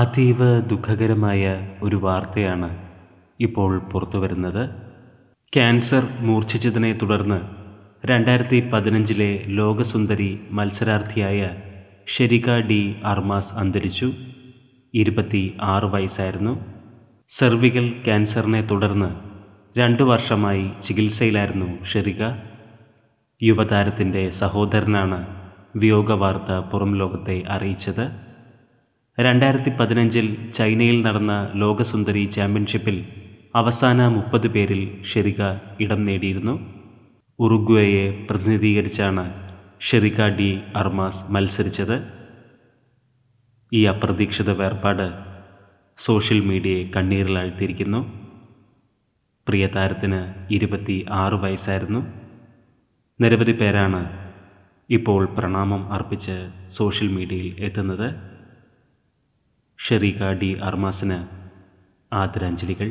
അതീവ ദുഃഖകരമായ ഒരു വാർത്തയാണ് ഇപ്പോൾ പുറത്തു വരുന്നത് ക്യാൻസർ മൂർച്ഛിച്ചതിനെ തുടർന്ന് രണ്ടായിരത്തി പതിനഞ്ചിലെ ലോകസുന്ദരി മത്സരാർത്ഥിയായ ഷെരിക ഡി അർമാസ് അന്തരിച്ചു ഇരുപത്തി ആറ് വയസ്സായിരുന്നു സെർവികൽ ക്യാൻസറിനെ തുടർന്ന് രണ്ടു വർഷമായി ചികിത്സയിലായിരുന്നു ഷെരിക യുവതാരത്തിൻ്റെ സഹോദരനാണ് വിയോഗ വാർത്ത പുറം ലോകത്തെ അറിയിച്ചത് രണ്ടായിരത്തി പതിനഞ്ചിൽ ചൈനയിൽ നടന്ന ലോകസുന്ദരി ചാമ്പ്യൻഷിപ്പിൽ അവസാന മുപ്പത് പേരിൽ ഷെറിക ഇടം നേടിയിരുന്നു ഉറുഗ്വേയെ പ്രതിനിധീകരിച്ചാണ് ഷെറിക ഡി അർമാസ് മത്സരിച്ചത് ഈ അപ്രതീക്ഷിത വേർപാട് സോഷ്യൽ മീഡിയയെ കണ്ണീരിലാഴ്ത്തിയിരിക്കുന്നു പ്രിയ താരത്തിന് ഇരുപത്തി ആറ് വയസ്സായിരുന്നു നിരവധി പേരാണ് ഇപ്പോൾ പ്രണാമം അർപ്പിച്ച് സോഷ്യൽ മീഡിയയിൽ എത്തുന്നത് ഷെറീക ഡി അർമാസിന് ആദരാഞ്ജലികൾ